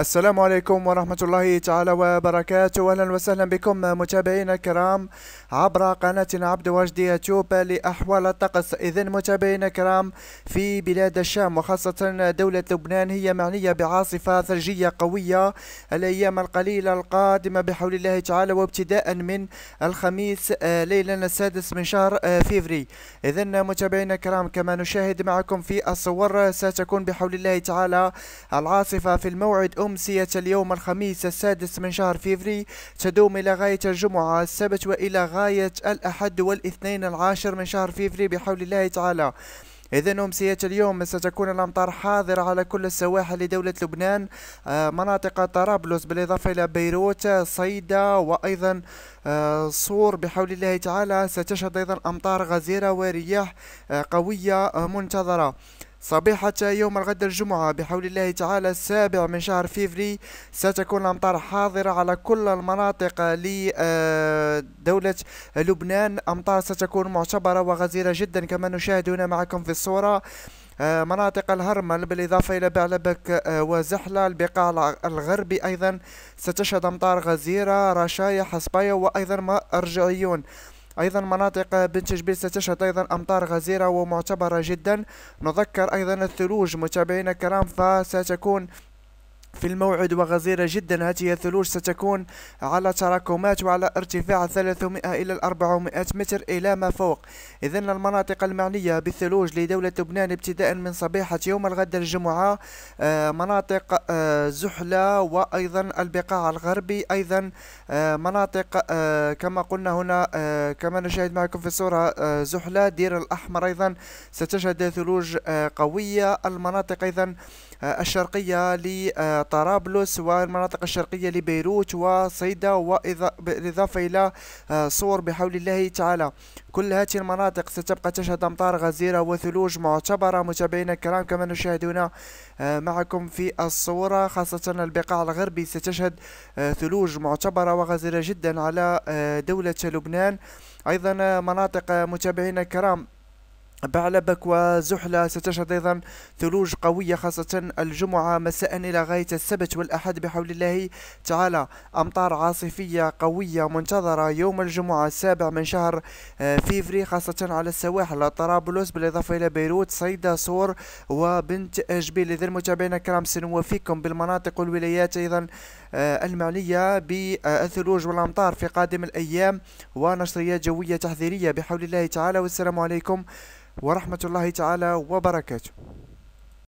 السلام عليكم ورحمة الله تعالى وبركاته أهلا وسهلا بكم متابعينا الكرام عبر قناة عبد واجد يوتيوب لأحوال الطقس إذا متابعينا الكرام في بلاد الشام وخاصة دولة لبنان هي معنية بعاصفة ثلجية قوية الأيام القليلة القادمة بحول الله تعالى وابتداء من الخميس آه، ليلا السادس من شهر آه، فيفري إذا متابعينا الكرام كما نشاهد معكم في الصور ستكون بحول الله تعالى العاصفة في الموعد أمسية اليوم الخميس السادس من شهر فيفري تدوم إلى غاية الجمعة السبت وإلى غاية الأحد والاثنين العاشر من شهر فيفري بحول الله تعالى إذا أمسية اليوم ستكون الأمطار حاضرة على كل السواحل لدولة لبنان آه، مناطق طرابلس بالإضافة إلى بيروت صيدا وأيضا آه، صور بحول الله تعالى ستشهد أيضا أمطار غزيرة ورياح آه، قوية منتظرة صبيحة يوم الغد الجمعة بحول الله تعالى السابع من شهر فيفري ستكون الأمطار حاضرة على كل المناطق لدولة آه، لبنان أمطار ستكون معتبرة وغزيرة جدا كما نشاهد هنا معكم في الصورة آه، مناطق الهرمل بالإضافة إلى بعلبك آه، وزحلة البقاع الغربي أيضا ستشهد أمطار غزيرة رشايا حصبايا وأيضا مرجعيون أيضا مناطق بنت جبيل ستشهد أيضا أمطار غزيرة ومعتبرة جدا نذكر أيضا الثلوج متابعينا الكرام فستكون في الموعد وغزيرة جدا هذه الثلوج ستكون على تراكمات وعلى ارتفاع 300 إلى 400 متر إلى ما فوق إذا المناطق المعنية بالثلوج لدولة لبنان ابتداء من صبيحة يوم الغد الجمعة آه، مناطق آه، زحلة وأيضا البقاع الغربي أيضا آه، مناطق كما قلنا هنا كما نشاهد معكم في الصورة زحلة دير الأحمر أيضا ستشهد ثلوج قوية المناطق أيضا الشرقية لطرابلس والمناطق الشرقية لبيروت وصيدا بالإضافة إلى آه، صور بحول الله تعالى كل هذه المناطق ستبقى تشهد أمطار غزيرة وثلوج معتبرة متابعينا الكرام كما نشاهدون آه، معكم في الصورة خاصة البقاع الغربي ستشهد آه، ثلوج معتبرة وغزيرة جدا على دولة لبنان أيضا مناطق متابعينا الكرام بعلبك وزحلة ستشهد أيضا ثلوج قوية خاصة الجمعة مساء إلى غاية السبت والأحد بحول الله تعالى أمطار عاصفية قوية منتظرة يوم الجمعة السابع من شهر آه، فيفري خاصة على السواحل طرابلس بالإضافة إلى بيروت صيدا صور وبنت جبيل إذا المتابعين الكرام سنوافيكم بالمناطق والولايات أيضا آه، المعنية بالثلوج والأمطار في قادم الأيام ونشريات جوية تحذيرية بحول الله تعالى والسلام عليكم ورحمة الله تعالى وبركاته